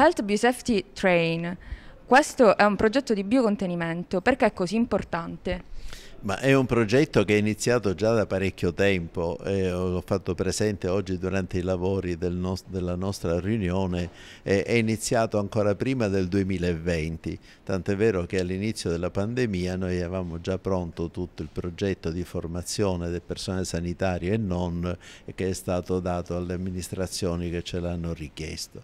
Health Biosafety Train. Questo è un progetto di biocontenimento, perché è così importante? Ma è un progetto che è iniziato già da parecchio tempo e eh, l'ho fatto presente oggi durante i lavori del no della nostra riunione, è iniziato ancora prima del 2020, tant'è vero che all'inizio della pandemia noi avevamo già pronto tutto il progetto di formazione del personale sanitario e non che è stato dato alle amministrazioni che ce l'hanno richiesto.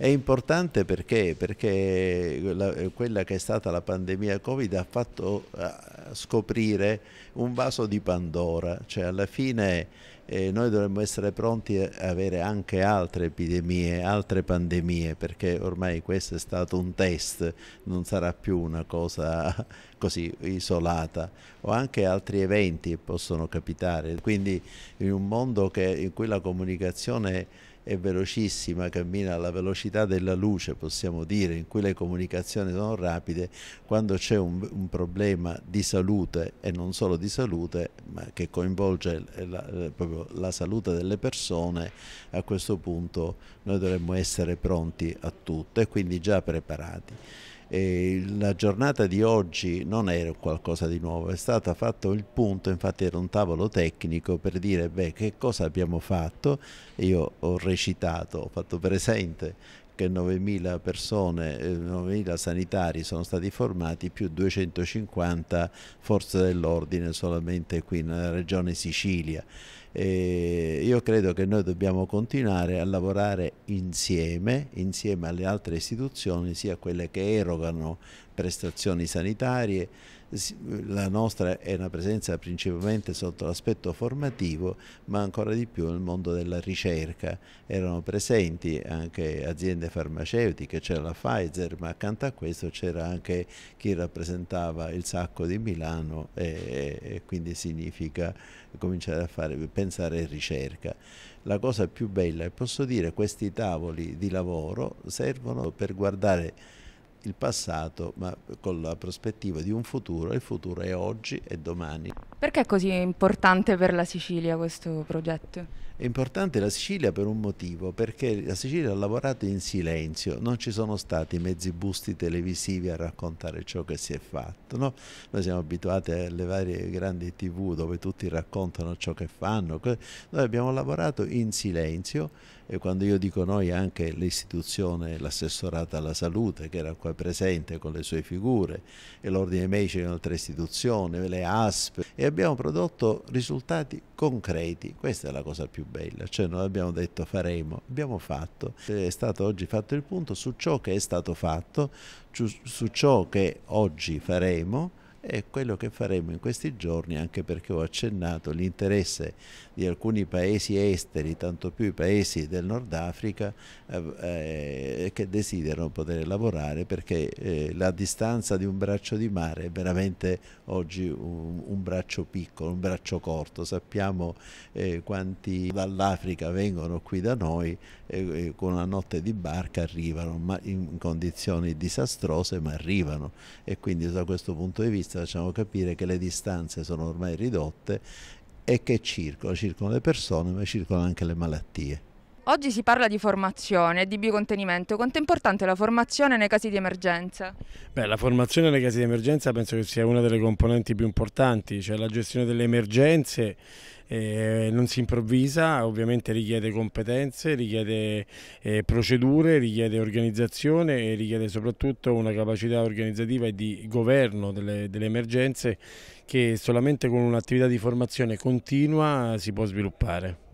È importante perché? Perché la, quella che è stata la pandemia Covid ha fatto scoprire aprire un vaso di Pandora, cioè alla fine eh, noi dovremmo essere pronti a avere anche altre epidemie, altre pandemie, perché ormai questo è stato un test, non sarà più una cosa così isolata, o anche altri eventi possono capitare, quindi in un mondo che, in cui la comunicazione È è velocissima, cammina alla velocità della luce, possiamo dire, in cui le comunicazioni sono rapide, quando c'è un, un, problema di salute e non solo di salute, ma che coinvolge la, eh, proprio la salute delle persone, a questo punto noi dovremmo essere pronti a tutto e quindi già preparati. E la giornata di oggi non era qualcosa di nuovo, è stato fatto il punto, infatti era un tavolo tecnico per dire beh, che cosa abbiamo fatto. Io ho recitato, ho fatto presente che 9.000 persone, 9.000 eh, sanitari sono stati formati più 250 forze dell'ordine solamente qui nella regione Sicilia. E io credo che noi dobbiamo continuare a lavorare insieme, insieme alle altre istituzioni, sia quelle che erogano prestazioni sanitarie, la nostra è una presenza principalmente sotto l'aspetto formativo, ma ancora di più nel mondo della ricerca. Erano presenti anche aziende farmaceutiche, c'era la Pfizer, ma accanto a questo c'era anche chi rappresentava il sacco di Milano e, e quindi significa cominciare a fare, pensare ricerca. La cosa più bella, e posso dire, questi tavoli di lavoro servono per guardare il passato ma con la prospettiva di un futuro, il futuro è oggi e domani. Perché è così importante per la Sicilia questo progetto? È importante la Sicilia per un motivo, perché la Sicilia ha lavorato in silenzio, non ci sono stati mezzi busti televisivi a raccontare ciò che si è fatto. No? Noi siamo abituati alle varie grandi tv dove tutti raccontano ciò che fanno, noi abbiamo lavorato in silenzio e quando io dico noi anche l'istituzione, l'assessorato alla salute che era qua presente con le sue figure e l'ordine medici in altre istituzioni, le ASP e abbiamo prodotto risultati concreti, questa è la cosa più bella, cioè non abbiamo detto faremo, abbiamo fatto, è stato oggi fatto il punto su ciò che è stato fatto, su, su ciò che oggi faremo, è quello che faremo in questi giorni, anche perché ho accennato l'interesse di alcuni paesi esteri, tanto più i paesi del Nord Africa, ehm, eh, che desiderano poter lavorare perché eh, la distanza di un braccio di mare è veramente oggi un, un braccio piccolo, un braccio corto. Sappiamo eh, quanti dall'Africa vengono qui da noi eh, eh, con una notte di barca arrivano, ma in condizioni disastrose, ma arrivano. E quindi da questo punto di vista vista facciamo capire che le distanze sono ormai ridotte e che circolano, circolano le persone ma circolano anche le malattie. Oggi si parla di formazione e di biocontenimento, quanto è importante la formazione nei casi di emergenza? Beh, la formazione nei casi di emergenza penso che sia una delle componenti più importanti, cioè la gestione delle emergenze eh, non si improvvisa, ovviamente richiede competenze, richiede eh, procedure, richiede organizzazione e richiede soprattutto una capacità organizzativa e di governo delle, delle emergenze che solamente con un'attività di formazione continua si può sviluppare.